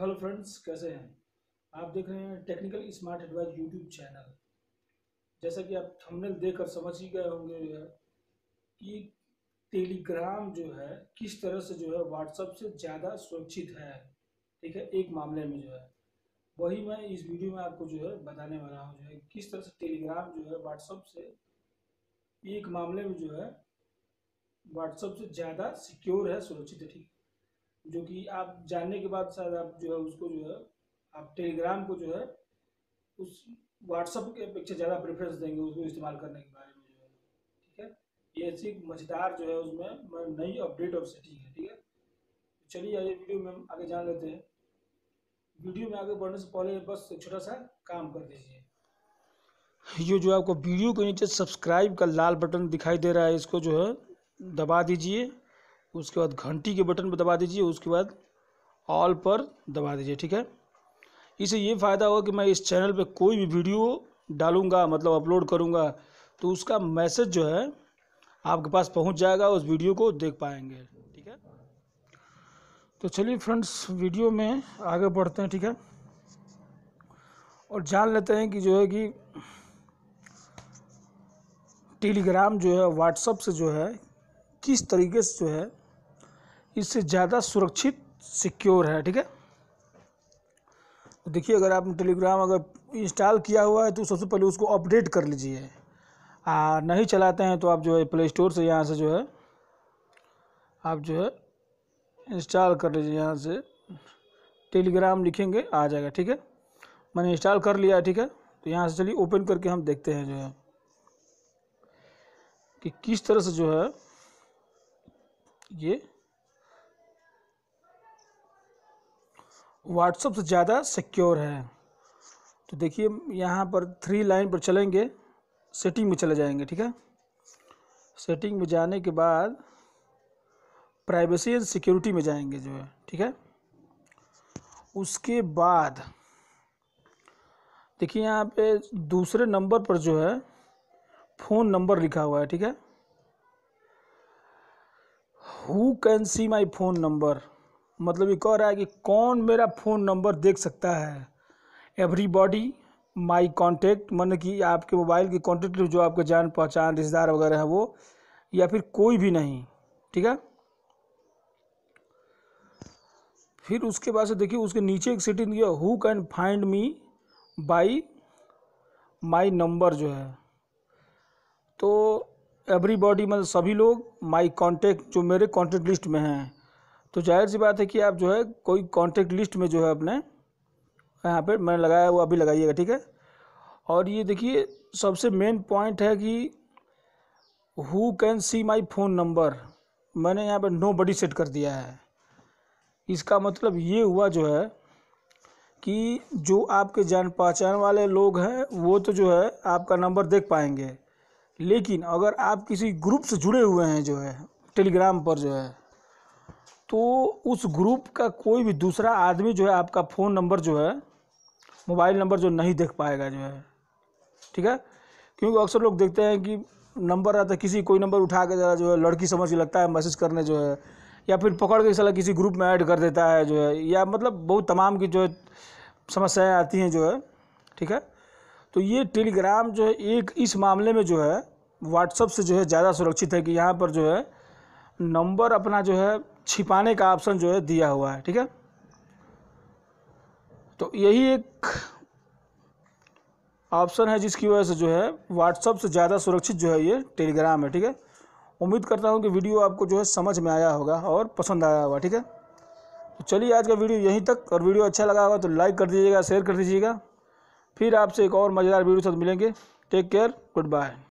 hello friends कैसे हैं आप देख रहे हैं technical smart advice YouTube channel जैसा कि आप थंबनेल देखकर समझ ही गए होंगे कि टेलीग्राम जो है किस तरह से जो है व्हाट्सएप से ज़्यादा सुरक्षित है ठीक है एक मामले में जो है वही मैं इस वीडियो में आपको जो है बताने वाला हूँ जो है किस तरह से टेलीग्राम जो है व्हाट्सएप से एक मामले में जो है व्हाट्सएप से ज़्यादा सिक्योर है सुरक्षित है ठीक जो कि आप जानने के बाद शायद आप जो है उसको जो है आप टेलीग्राम को जो है उस व्हाट्सअप के अपेक्षा ज़्यादा प्रेफरेंस देंगे उसको इस्तेमाल करने के बारे में जो है ठीक है ये ऐसी मजेदार जो है उसमें नई अपडेट और सेटिंग है ठीक है चलिए आइए वीडियो में हम आगे जान लेते हैं वीडियो में आगे बढ़ने से पहले बस एक छोटा सा काम कर दीजिए ये जो आपको वीडियो के नीचे सब्सक्राइब का लाल बटन दिखाई दे रहा है इसको जो है दबा दीजिए उसके बाद घंटी के बटन पर दबा दीजिए उसके बाद ऑल पर दबा दीजिए ठीक है इससे ये फ़ायदा होगा कि मैं इस चैनल पे कोई भी वीडियो डालूंगा मतलब अपलोड करूंगा तो उसका मैसेज जो है आपके पास पहुंच जाएगा उस वीडियो को देख पाएंगे ठीक है तो चलिए फ्रेंड्स वीडियो में आगे बढ़ते हैं ठीक है और जान लेते हैं कि जो है कि टेलीग्राम जो है व्हाट्सअप से जो है किस तरीके से जो है इससे ज़्यादा सुरक्षित सिक्योर है ठीक है तो देखिए अगर आपने टेलीग्राम अगर इंस्टॉल किया हुआ है तो सबसे पहले उसको अपडेट कर लीजिए आ नहीं चलाते हैं तो आप जो है प्ले स्टोर से यहाँ से जो है आप जो है इंस्टॉल कर लीजिए यहाँ से टेलीग्राम लिखेंगे आ जाएगा ठीक है मैंने इंस्टॉल कर लिया ठीक है तो यहाँ से चलिए ओपन करके हम देखते हैं जो है कि किस तरह से जो है ये व्हाट्सअप से ज़्यादा सिक्योर है तो देखिए यहाँ पर थ्री लाइन पर चलेंगे सेटिंग में चले जाएंगे ठीक है सेटिंग में जाने के बाद प्राइवेसी एंड सिक्योरिटी में जाएंगे जो है ठीक है उसके बाद देखिए यहाँ पे दूसरे नंबर पर जो है फ़ोन नंबर लिखा हुआ है ठीक है who can see my phone number मतलब ये कह रहा है कि कौन मेरा फ़ोन नंबर देख सकता है एवरी बॉडी माई कॉन्टेक्ट मान कि आपके मोबाइल के कॉन्टेक्ट जो आपके जान पहचान रिश्तेदार वगैरह है वो या फिर कोई भी नहीं ठीक है फिर उसके बाद से देखिए उसके नीचे एक सिटी दिया who can find me by my number जो है तो एवरी बॉडी मतलब सभी लोग माई कॉन्टेक्ट जो मेरे कॉन्टेक्ट लिस्ट में हैं तो जाहिर सी बात है कि आप जो है कोई कॉन्टेक्ट लिस्ट में जो है अपने यहाँ पर मैंने लगाया वो अभी लगाइएगा ठीक है और ये देखिए सबसे मेन पॉइंट है कि who can see my phone number मैंने यहाँ पर नो बडी सेट कर दिया है इसका मतलब ये हुआ जो है कि जो आपके जान पहचान वाले लोग हैं वो तो जो है आपका नंबर देख पाएंगे लेकिन अगर आप किसी ग्रुप से जुड़े हुए हैं जो है टेलीग्राम पर जो है तो उस ग्रुप का कोई भी दूसरा आदमी जो है आपका फ़ोन नंबर जो है मोबाइल नंबर जो नहीं देख पाएगा जो है ठीक है क्योंकि अक्सर लोग देखते हैं कि नंबर आता है किसी कोई नंबर उठा के ज़रा जो है लड़की समझ के लगता है मैसेज करने जो है या फिर पकड़ के साला किसी ग्रुप में ऐड कर देता है जो है या मतलब बहुत तमाम की जो है समस्याएँ आती हैं जो है ठीक है तो ये टेलीग्राम जो है एक इस मामले में जो है व्हाट्सअप से जो है ज़्यादा सुरक्षित है कि यहाँ पर जो है नंबर अपना जो है छिपाने का ऑप्शन जो है दिया हुआ है ठीक है तो यही एक ऑप्शन है जिसकी वजह से जो है व्हाट्सअप से ज़्यादा सुरक्षित जो है ये टेलीग्राम है ठीक है उम्मीद करता हूँ कि वीडियो आपको जो है समझ में आया होगा और पसंद आया होगा ठीक है तो चलिए आज का वीडियो यहीं तक और वीडियो अच्छा लगा होगा तो लाइक कर दीजिएगा शेयर कर दीजिएगा फिर आपसे एक और मज़ेदार वीडियो साथ मिलेंगे टेक केयर गुड बाय